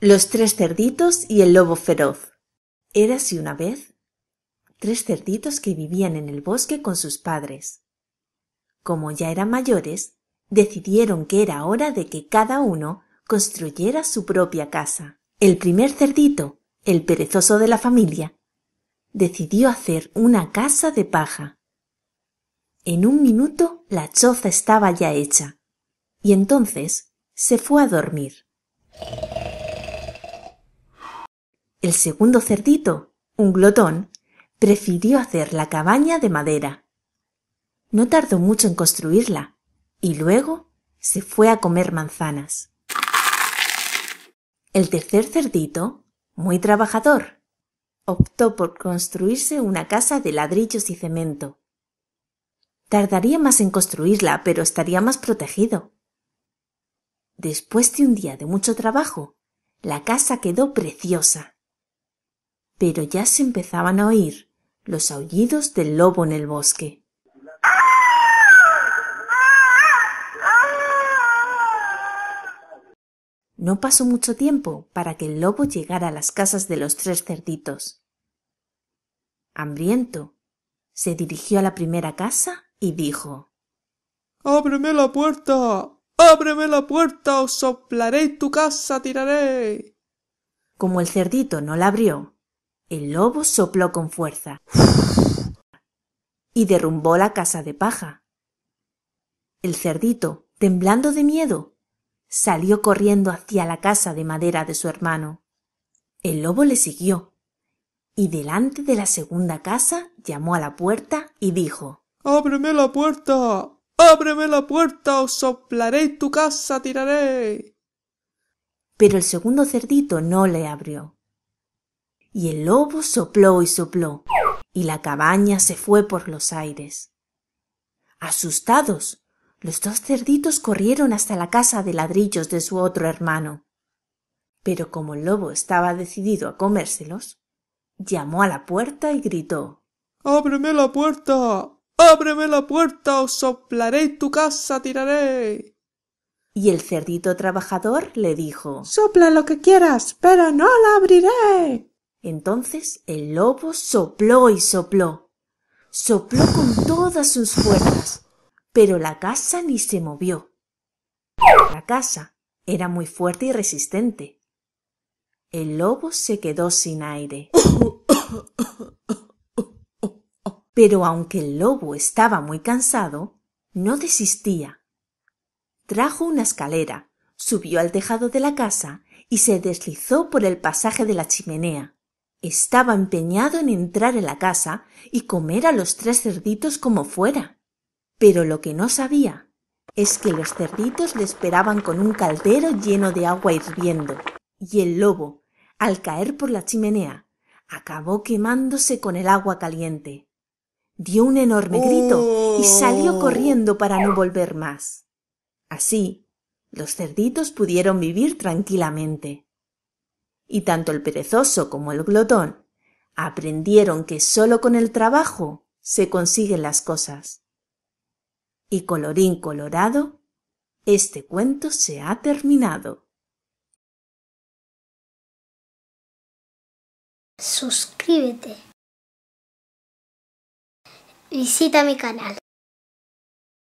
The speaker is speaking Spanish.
Los tres cerditos y el lobo feroz. Era así una vez tres cerditos que vivían en el bosque con sus padres. Como ya eran mayores, decidieron que era hora de que cada uno construyera su propia casa. El primer cerdito, el perezoso de la familia, decidió hacer una casa de paja. En un minuto la choza estaba ya hecha, y entonces se fue a dormir. El segundo cerdito, un glotón, prefirió hacer la cabaña de madera. No tardó mucho en construirla, y luego se fue a comer manzanas. El tercer cerdito, muy trabajador, optó por construirse una casa de ladrillos y cemento. Tardaría más en construirla, pero estaría más protegido. Después de un día de mucho trabajo, la casa quedó preciosa pero ya se empezaban a oír los aullidos del lobo en el bosque. No pasó mucho tiempo para que el lobo llegara a las casas de los tres cerditos. Hambriento, se dirigió a la primera casa y dijo Ábreme la puerta. Ábreme la puerta o soplaré tu casa tiraré. Como el cerdito no la abrió, el lobo sopló con fuerza y derrumbó la casa de paja. El cerdito, temblando de miedo, salió corriendo hacia la casa de madera de su hermano. El lobo le siguió y delante de la segunda casa llamó a la puerta y dijo Ábreme la puerta. Ábreme la puerta o soplaré tu casa tiraré. Pero el segundo cerdito no le abrió y el lobo sopló y sopló, y la cabaña se fue por los aires. Asustados, los dos cerditos corrieron hasta la casa de ladrillos de su otro hermano. Pero como el lobo estaba decidido a comérselos, llamó a la puerta y gritó Ábreme la puerta. Ábreme la puerta o soplaré tu casa tiraré. Y el cerdito trabajador le dijo Sopla lo que quieras, pero no la abriré. Entonces el lobo sopló y sopló. Sopló con todas sus fuerzas, pero la casa ni se movió. La casa era muy fuerte y resistente. El lobo se quedó sin aire. Pero aunque el lobo estaba muy cansado, no desistía. Trajo una escalera, subió al tejado de la casa y se deslizó por el pasaje de la chimenea. Estaba empeñado en entrar en la casa y comer a los tres cerditos como fuera. Pero lo que no sabía es que los cerditos le esperaban con un caldero lleno de agua hirviendo, y el lobo, al caer por la chimenea, acabó quemándose con el agua caliente. Dio un enorme grito y salió oh. corriendo para no volver más. Así, los cerditos pudieron vivir tranquilamente y tanto el perezoso como el glotón aprendieron que sólo con el trabajo se consiguen las cosas. Y colorín colorado, este cuento se ha terminado. Suscríbete. Visita mi canal.